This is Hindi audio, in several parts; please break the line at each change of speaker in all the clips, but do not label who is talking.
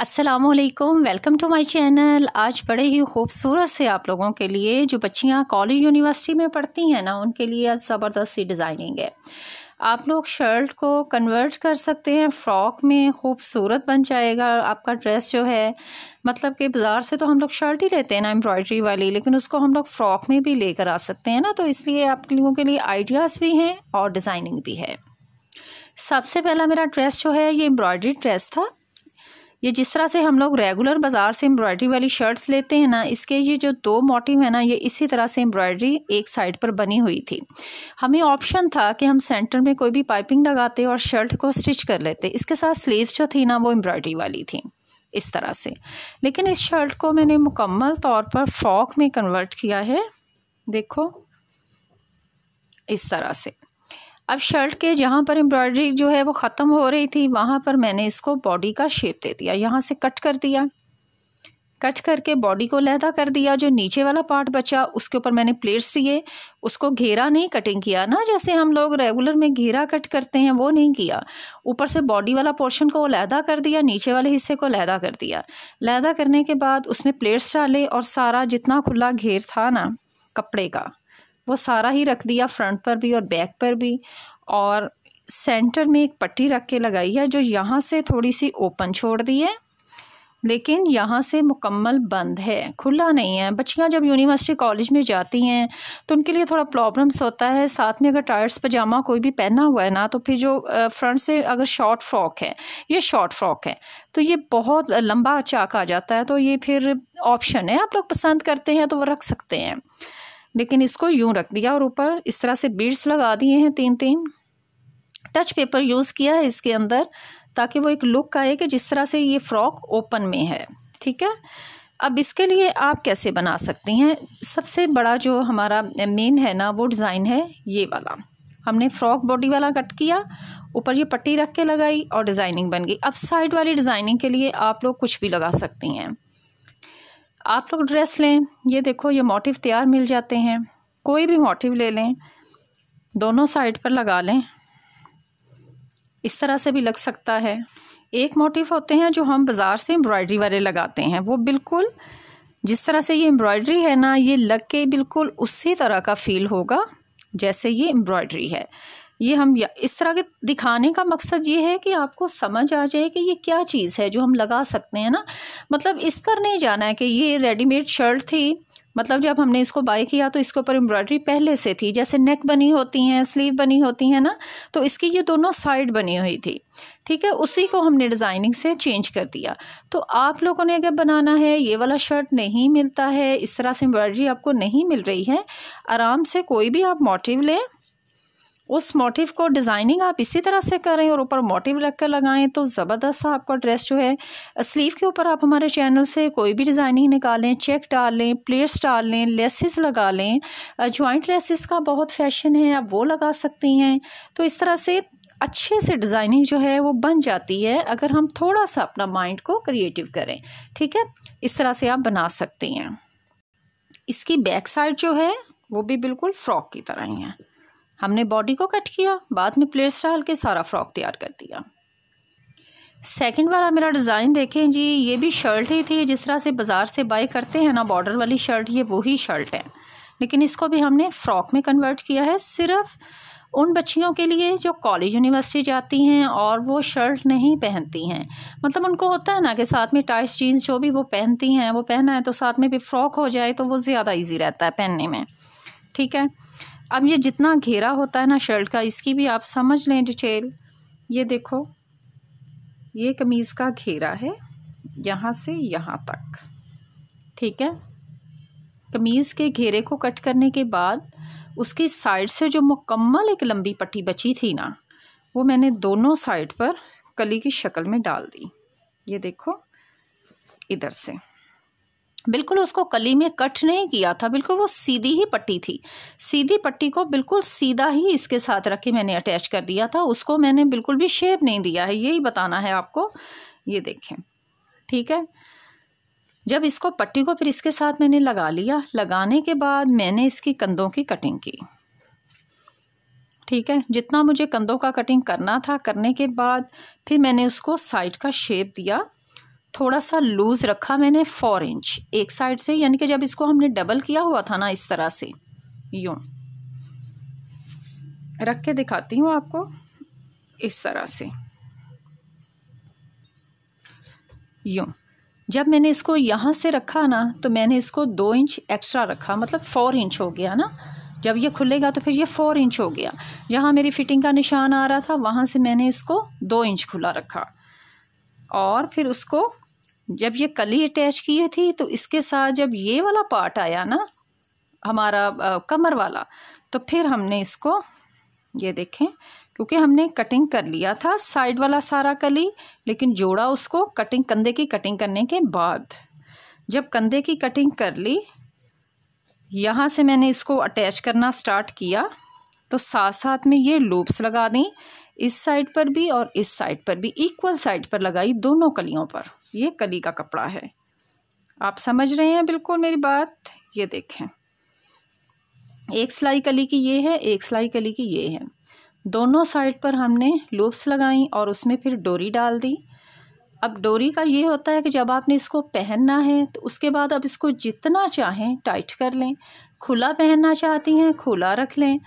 अस्सलाम वेलकम टू माई चैनल आज बड़े ही खूबसूरत से आप लोगों के लिए जो बच्चियाँ कॉलेज यूनिवर्सिटी में पढ़ती हैं ना उनके लिए आज ज़बरदस्त सी डिज़ाइनिंग है आप लोग शर्ट को कन्वर्ट कर सकते हैं फ़्रॉक में खूबसूरत बन जाएगा आपका ड्रेस जो है मतलब कि बाज़ार से तो हम लोग शर्ट ही लेते हैं ना एम्ब्रॉयडरी वाली लेकिन उसको हम लोग फ़्रॉक में भी लेकर आ सकते हैं ना तो इसलिए आप लोगों के लिए आइडियाज़ भी हैं और डिज़ाइनिंग भी है सबसे पहला मेरा ड्रेस जो है ये एम्ब्रॉयड्री ड्रेस था ये जिस तरह से हम लोग रेगुलर बाज़ार से एम्ब्रॉयडरी वाली शर्ट्स लेते हैं ना इसके ये जो दो मोटिव है ना ये इसी तरह से एम्ब्रॉयडरी एक साइड पर बनी हुई थी हमें ऑप्शन था कि हम सेंटर में कोई भी पाइपिंग लगाते और शर्ट को स्टिच कर लेते इसके साथ स्लीव्स जो थी ना वो एम्ब्रॉयडरी वाली थी इस तरह से लेकिन इस शर्ट को मैंने मुकम्मल तौर पर फ्रॉक में कन्वर्ट किया है देखो इस तरह से अब शर्ट के जहाँ पर एम्ब्रॉयडरी जो है वो ख़त्म हो रही थी वहाँ पर मैंने इसको बॉडी का शेप दे दिया यहाँ से कट कर दिया कट करके बॉडी को लहदा कर दिया जो नीचे वाला पार्ट बचा उसके ऊपर मैंने प्लेट्स दिए उसको घेरा नहीं कटिंग किया ना जैसे हम लोग रेगुलर में घेरा कट करते हैं वो नहीं किया ऊपर से बॉडी वाला पोर्शन को लहदा कर दिया नीचे वाले हिस्से को लहदा कर दिया लहदा करने के बाद उसमें प्लेट्स डाले और सारा जितना खुला घेर था ना कपड़े का वो सारा ही रख दिया फ्रंट पर भी और बैक पर भी और सेंटर में एक पट्टी रख के लगाई है जो यहाँ से थोड़ी सी ओपन छोड़ दी है लेकिन यहाँ से मुकम्मल बंद है खुला नहीं है बच्चियाँ जब यूनिवर्सिटी कॉलेज में जाती हैं तो उनके लिए थोड़ा प्रॉब्लम्स होता है साथ में अगर टायर्स पजामा कोई भी पहना हुआ है ना तो फिर जो फ्रंट से अगर शॉर्ट फ्रॉक है ये शॉर्ट फ्रॉक है तो ये बहुत लंबा चाक आ जाता है तो ये फिर ऑप्शन है आप लोग पसंद करते हैं तो वो रख सकते हैं लेकिन इसको यूँ रख दिया और ऊपर इस तरह से बीड्स लगा दिए हैं तीन तीन टच पेपर यूज़ किया है इसके अंदर ताकि वो एक लुक आए कि जिस तरह से ये फ़्रॉक ओपन में है ठीक है अब इसके लिए आप कैसे बना सकती हैं सबसे बड़ा जो हमारा मेन है ना वो डिज़ाइन है ये वाला हमने फ्रॉक बॉडी वाला कट किया ऊपर ये पट्टी रख के लगाई और डिज़ाइनिंग बन गई अब साइड वाली डिज़ाइनिंग के लिए आप लोग कुछ भी लगा सकती हैं आप लोग ड्रेस लें ये देखो ये मोटिव तैयार मिल जाते हैं कोई भी मोटिव ले लें दोनों साइड पर लगा लें इस तरह से भी लग सकता है एक मोटिव होते हैं जो हम बाज़ार से एम्ब्रॉयडरी वाले लगाते हैं वो बिल्कुल जिस तरह से ये एम्ब्रॉयडरी है ना ये लग के बिल्कुल उसी तरह का फ़ील होगा जैसे ये एम्ब्रॉयडरी है ये हम इस तरह के दिखाने का मकसद ये है कि आपको समझ आ जाए कि ये क्या चीज़ है जो हम लगा सकते हैं ना मतलब इस पर नहीं जाना है कि ये रेडीमेड शर्ट थी मतलब जब हमने इसको बाई किया तो इसके ऊपर एम्ब्रॉयडरी पहले से थी जैसे नेक बनी होती हैं स्लीव बनी होती हैं ना तो इसकी ये दोनों साइड बनी हुई थी ठीक है उसी को हमने डिज़ाइनिंग से चेंज कर दिया तो आप लोगों ने अगर बनाना है ये वाला शर्ट नहीं मिलता है इस तरह से एम्ब्रॉयडरी आपको नहीं मिल रही है आराम से कोई भी आप मोटिव लें उस मोटिव को डिज़ाइनिंग आप इसी तरह से करें और ऊपर मोटिव रख कर लगाएं तो ज़बरदस्त आपका ड्रेस जो है स्लीव के ऊपर आप हमारे चैनल से कोई भी डिज़ाइनिंग निकालें चेक डाल लें प्लेट्स डाल लें लेसिस लगा लें जॉइंट लेसिस का बहुत फैशन है आप वो लगा सकती हैं तो इस तरह से अच्छे से डिज़ाइनिंग जो है वो बन जाती है अगर हम थोड़ा सा अपना माइंड को क्रिएटिव करें ठीक है इस तरह से आप बना सकती हैं इसकी बैक साइड जो है वो भी बिल्कुल फ्रॉक की तरह ही है हमने बॉडी को कट किया बाद में प्लेट्स डाल के सारा फ्रॉक तैयार कर दिया सेकेंड वाला मेरा डिज़ाइन देखें जी ये भी शर्ट ही थी जिस तरह से बाज़ार से बाई करते हैं ना बॉर्डर वाली शर्ट ये वही शर्ट है लेकिन इसको भी हमने फ़्रॉक में कन्वर्ट किया है सिर्फ़ उन बच्चियों के लिए जो कॉलेज यूनिवर्सिटी जाती हैं और वो शर्ट नहीं पहनती हैं मतलब उनको होता है ना कि साथ में टाइट जीन्स जो भी वो पहनती हैं वो पहना है तो साथ में भी फ्रॉक हो जाए तो वो ज़्यादा ईजी रहता है पहनने में ठीक है अब ये जितना घेरा होता है ना शर्ट का इसकी भी आप समझ लें डिटेल ये देखो ये कमीज़ का घेरा है यहाँ से यहाँ तक ठीक है कमीज़ के घेरे को कट करने के बाद उसकी साइड से जो मुकम्मल एक लंबी पट्टी बची थी ना वो मैंने दोनों साइड पर कली की शक्ल में डाल दी ये देखो इधर से बिल्कुल उसको कली में कट नहीं किया था बिल्कुल वो सीधी ही पट्टी थी सीधी पट्टी को बिल्कुल सीधा ही इसके साथ रख के मैंने अटैच कर दिया था उसको मैंने बिल्कुल भी शेप नहीं दिया है यही बताना है आपको ये देखें ठीक है जब इसको पट्टी को फिर इसके साथ मैंने लगा लिया लगाने के बाद मैंने इसकी कंधों की कटिंग की ठीक है जितना मुझे कंधों का कटिंग करना था करने के बाद फिर मैंने उसको साइड का शेप दिया थोड़ा सा लूज़ रखा मैंने फोर इंच एक साइड से यानी कि जब इसको हमने डबल किया हुआ था ना इस तरह से यू रख के दिखाती हूँ आपको इस तरह से यू जब मैंने इसको यहाँ से रखा ना तो मैंने इसको दो इंच एक्स्ट्रा रखा मतलब फ़ोर इंच हो गया ना जब ये खुलेगा तो फिर ये फ़ोर इंच हो गया जहाँ मेरी फ़िटिंग का निशान आ रहा था वहाँ से मैंने इसको दो इंच खुला रखा और फिर उसको जब ये कली अटैच किए थी तो इसके साथ जब ये वाला पार्ट आया ना हमारा आ, कमर वाला तो फिर हमने इसको ये देखें क्योंकि हमने कटिंग कर लिया था साइड वाला सारा कली लेकिन जोड़ा उसको कटिंग कंधे की कटिंग करने के बाद जब कंधे की कटिंग कर ली यहाँ से मैंने इसको अटैच करना स्टार्ट किया तो साथ साथ में ये लूप्स लगा दी इस साइड पर भी और इस साइड पर भी इक्वल साइड पर लगाई दोनों कलियों पर ये कली का कपड़ा है आप समझ रहे हैं बिल्कुल मेरी बात ये देखें एक सिलाई कली की ये है एक सिलाई कली की ये है दोनों साइड पर हमने लूप्स लगाई और उसमें फिर डोरी डाल दी अब डोरी का ये होता है कि जब आपने इसको पहनना है तो उसके बाद आप इसको जितना चाहें टाइट कर लें खुला पहनना चाहती हैं खुला रख लें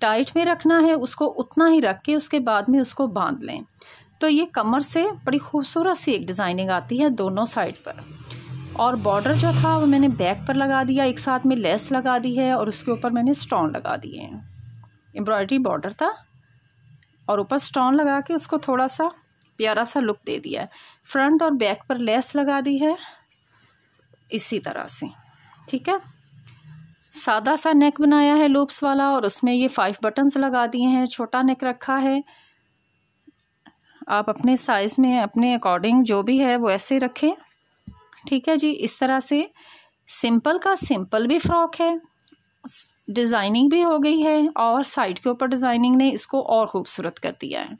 टाइट में रखना है उसको उतना ही रख के उसके बाद में उसको बांध लें तो ये कमर से बड़ी खूबसूरत सी एक डिज़ाइनिंग आती है दोनों साइड पर और बॉर्डर जो था वो मैंने बैक पर लगा दिया एक साथ में लेस लगा दी है और उसके ऊपर मैंने स्टोन लगा दिए हैं एम्ब्रॉयडरी बॉर्डर था और ऊपर स्टोन लगा के उसको थोड़ा सा प्यारा सा लुक दे दिया है फ्रंट और बैक पर लेस लगा दी है इसी तरह से ठीक है सादा सा नेक बनाया है लूप्स वाला और उसमें ये फाइव बटन्स लगा दिए हैं छोटा नेक रखा है आप अपने साइज़ में अपने अकॉर्डिंग जो भी है वो ऐसे रखें ठीक है जी इस तरह से सिंपल का सिंपल भी फ्रॉक है डिज़ाइनिंग भी हो गई है और साइड के ऊपर डिज़ाइनिंग ने इसको और ख़ूबसूरत कर दिया है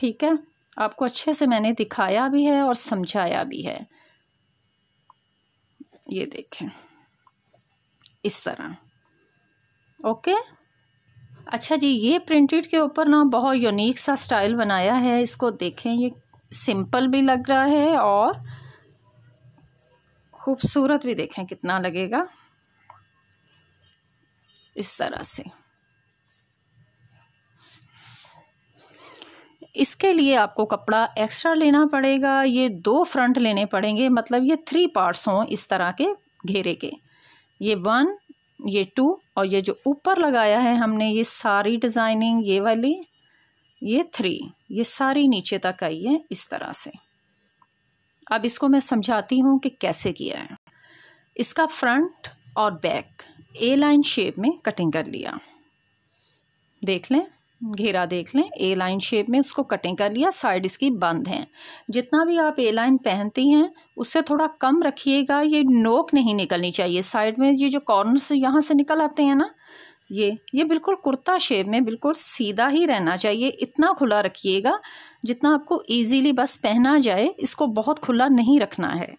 ठीक है आपको अच्छे से मैंने दिखाया भी है और समझाया भी है ये देखें इस तरह ओके अच्छा जी ये प्रिंटेड के ऊपर ना बहुत यूनिक सा स्टाइल बनाया है इसको देखें ये सिंपल भी लग रहा है और खूबसूरत भी देखें कितना लगेगा इस तरह से इसके लिए आपको कपड़ा एक्स्ट्रा लेना पड़ेगा ये दो फ्रंट लेने पड़ेंगे मतलब ये थ्री पार्ट्स हों इस तरह के घेरे के ये वन ये टू और ये जो ऊपर लगाया है हमने ये सारी डिज़ाइनिंग ये वाली ये थ्री ये सारी नीचे तक आई है इस तरह से अब इसको मैं समझाती हूँ कि कैसे किया है इसका फ्रंट और बैक ए लाइन शेप में कटिंग कर लिया देख लें घेरा देख लें ए लाइन शेप में उसको कटिंग कर लिया साइड इसकी बंद हैं जितना भी आप ए लाइन पहनती हैं उससे थोड़ा कम रखिएगा ये नोक नहीं निकलनी चाहिए साइड में ये जो कॉर्नर्स यहाँ से निकल आते हैं ना ये ये बिल्कुल कुर्ता शेप में बिल्कुल सीधा ही रहना चाहिए इतना खुला रखिएगा जितना आपको ईजीली बस पहना जाए इसको बहुत खुला नहीं रखना है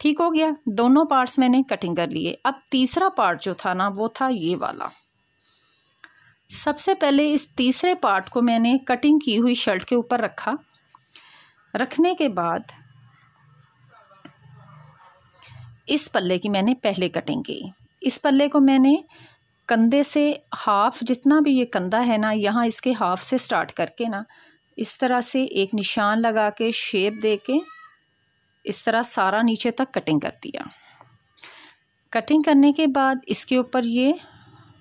ठीक हो गया दोनों पार्ट्स मैंने कटिंग कर लिए अब तीसरा पार्ट जो था ना वो था ये वाला सबसे पहले इस तीसरे पार्ट को मैंने कटिंग की हुई शर्ट के ऊपर रखा रखने के बाद इस पल्ले की मैंने पहले कटिंग की इस पल्ले को मैंने कंधे से हाफ जितना भी ये कंधा है ना यहाँ इसके हाफ से स्टार्ट करके ना इस तरह से एक निशान लगा के शेप दे के इस तरह सारा नीचे तक कटिंग कर दिया कटिंग करने के बाद इसके ऊपर ये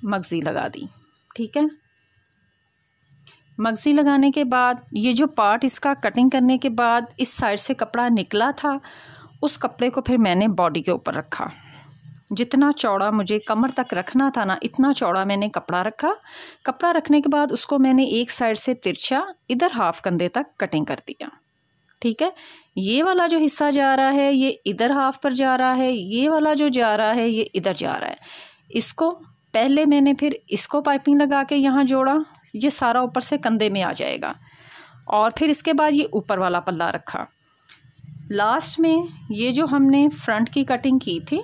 मगज़ी लगा दी ठीक है मगज़ी लगाने के बाद ये जो पार्ट इसका कटिंग करने के बाद इस साइड से कपड़ा निकला था उस कपड़े को फिर मैंने बॉडी के ऊपर रखा जितना चौड़ा मुझे कमर तक रखना था ना इतना चौड़ा मैंने कपड़ा रखा कपड़ा रखने के बाद उसको मैंने एक साइड से तिरछा इधर हाफ कंधे तक कटिंग कर दिया ठीक है ये वाला जो हिस्सा जा रहा है ये इधर हाफ पर जा रहा है ये वाला जो जा रहा है ये इधर जा रहा है इसको पहले मैंने फिर इसको पाइपिंग लगा के यहाँ जोड़ा ये सारा ऊपर से कंधे में आ जाएगा और फिर इसके बाद ये ऊपर वाला पल्ला रखा लास्ट में ये जो हमने फ्रंट की कटिंग की थी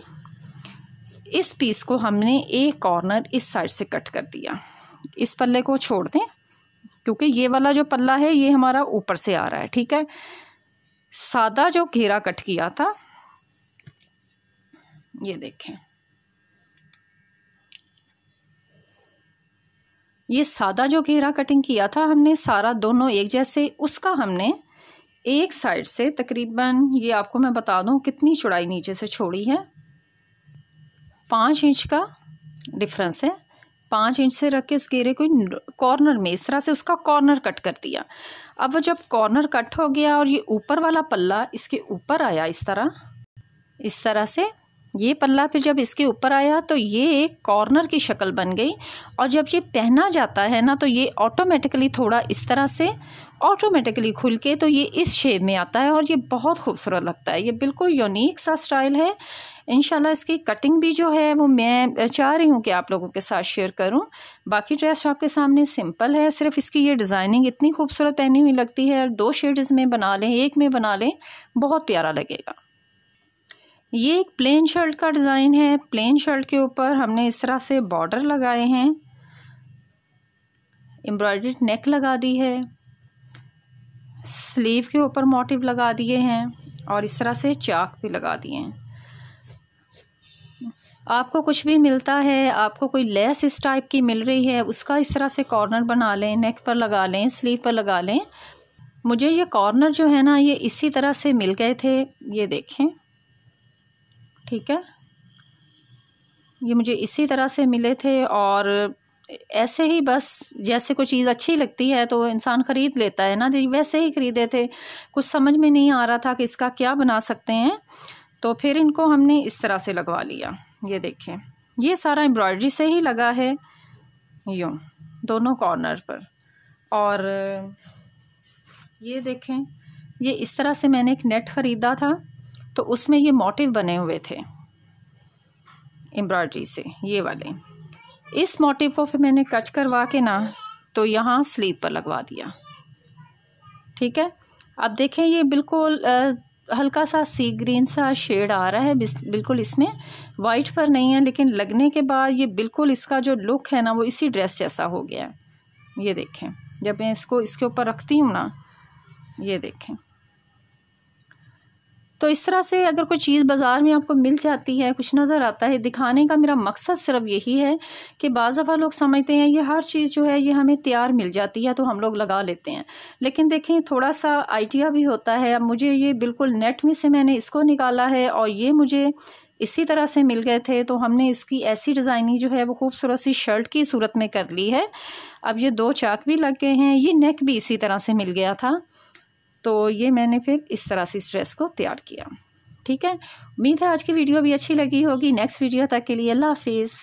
इस पीस को हमने एक कॉर्नर इस साइड से कट कर दिया इस पल्ले को छोड़ दें क्योंकि ये वाला जो पल्ला है ये हमारा ऊपर से आ रहा है ठीक है सादा जो घेरा कट किया था ये देखें ये सादा जो घेरा कटिंग किया था हमने सारा दोनों एक जैसे उसका हमने एक साइड से तकरीबन ये आपको मैं बता दूँ कितनी चौड़ाई नीचे से छोड़ी है पाँच इंच का डिफरेंस है पाँच इंच से रख के उस घेरे को कॉर्नर में इस तरह से उसका कॉर्नर कट कर दिया अब वो जब कॉर्नर कट हो गया और ये ऊपर वाला पल्ला इसके ऊपर आया इस तरह इस तरह से ये पल्ला फिर जब इसके ऊपर आया तो ये एक कॉर्नर की शक्ल बन गई और जब ये पहना जाता है ना तो ये ऑटोमेटिकली थोड़ा इस तरह से ऑटोमेटिकली खुल के तो ये इस शेप में आता है और ये बहुत खूबसूरत लगता है ये बिल्कुल यूनिक सा स्टाइल है इन इसकी कटिंग भी जो है वो मैं चाह रही हूँ कि आप लोगों के साथ शेयर करूँ बाकी ड्रेस आपके सामने सिंपल है सिर्फ इसकी ये डिज़ाइनिंग इतनी खूबसूरत पहनी हुई लगती है दो शेड इसमें बना लें एक में बना लें बहुत प्यारा लगेगा ये एक प्लेन शर्ट का डिज़ाइन है प्लेन शर्ट के ऊपर हमने इस तरह से बॉर्डर लगाए हैं एम्ब्रॉयड्रीड नेक लगा दी है स्लीव के ऊपर मोटिव लगा दिए हैं और इस तरह से चाक भी लगा दिए हैं आपको कुछ भी मिलता है आपको कोई लेस इस टाइप की मिल रही है उसका इस तरह से कॉर्नर बना लें नेक पर लगा लें स्लीव पर लगा लें मुझे ये कॉर्नर जो है ना ये इसी तरह से मिल गए थे ये देखें ठीक है ये मुझे इसी तरह से मिले थे और ऐसे ही बस जैसे कोई चीज़ अच्छी लगती है तो इंसान ख़रीद लेता है ना जी वैसे ही ख़रीदे थे कुछ समझ में नहीं आ रहा था कि इसका क्या बना सकते हैं तो फिर इनको हमने इस तरह से लगवा लिया ये देखें ये सारा एम्ब्रॉयडरी से ही लगा है यूँ दोनों कॉर्नर पर और ये देखें ये इस तरह से मैंने एक नेट ख़रीदा था तो उसमें ये मोटिव बने हुए थे एम्ब्रॉयडरी से ये वाले इस मोटिव को फिर मैंने कट करवा के ना तो यहाँ स्लीव पर लगवा दिया ठीक है अब देखें ये बिल्कुल हल्का सा सी ग्रीन सा शेड आ रहा है बिल्कुल इसमें वाइट पर नहीं है लेकिन लगने के बाद ये बिल्कुल इसका जो लुक है ना वो इसी ड्रेस जैसा हो गया है ये देखें जब मैं इसको इसके ऊपर रखती हूँ ना ये देखें तो इस तरह से अगर कोई चीज़ बाज़ार में आपको मिल जाती है कुछ नज़र आता है दिखाने का मेरा मकसद सिर्फ यही है कि बाज़ा लोग समझते हैं ये हर चीज़ जो है ये हमें तैयार मिल जाती है तो हम लोग लगा लेते हैं लेकिन देखें थोड़ा सा आइडिया भी होता है अब मुझे ये बिल्कुल नेट में से मैंने इसको निकाला है और ये मुझे इसी तरह से मिल गए थे तो हमने इसकी ऐसी डिज़ाइनिंग जो है वो खूबसूरत सी शर्ट की सूरत में कर ली है अब ये दो चाक भी लग गए हैं ये नेक भी इसी तरह से मिल गया था तो ये मैंने फिर इस तरह से इस ड्रेस को तैयार किया ठीक है उम्मीद है आज की वीडियो भी अच्छी लगी होगी नेक्स्ट वीडियो तक के लिए अल्लाह हाफिज़